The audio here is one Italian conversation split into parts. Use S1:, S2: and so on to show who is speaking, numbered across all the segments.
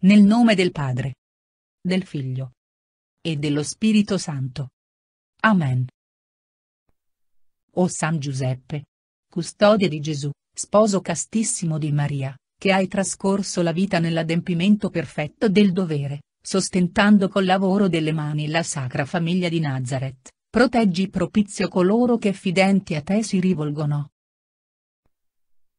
S1: Nel nome del Padre. Del Figlio. E dello Spirito Santo. Amen. O San Giuseppe. Custode di Gesù, sposo castissimo di Maria, che hai trascorso la vita nell'adempimento perfetto del dovere, sostentando col lavoro delle mani la sacra famiglia di Nazareth, proteggi propizio coloro che fidenti a te si rivolgono.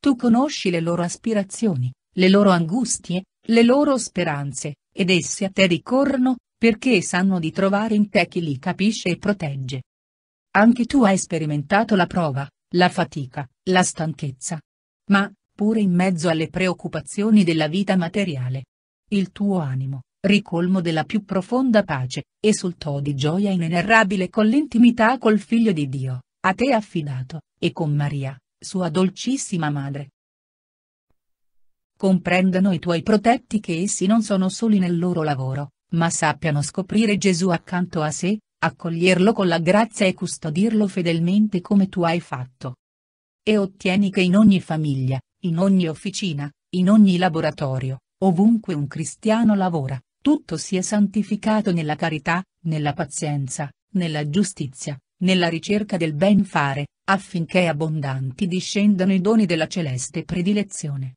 S1: Tu conosci le loro aspirazioni, le loro angustie, le loro speranze, ed esse a te ricorrono, perché sanno di trovare in te chi li capisce e protegge. Anche tu hai sperimentato la prova, la fatica, la stanchezza. Ma, pure in mezzo alle preoccupazioni della vita materiale. Il tuo animo, ricolmo della più profonda pace, esultò di gioia inenerrabile con l'intimità col Figlio di Dio, a te affidato, e con Maria, sua dolcissima madre. Comprendano i tuoi protetti che essi non sono soli nel loro lavoro, ma sappiano scoprire Gesù accanto a sé, accoglierlo con la grazia e custodirlo fedelmente come tu hai fatto. E ottieni che in ogni famiglia, in ogni officina, in ogni laboratorio, ovunque un cristiano lavora, tutto sia santificato nella carità, nella pazienza, nella giustizia, nella ricerca del ben fare, affinché abbondanti discendano i doni della celeste predilezione.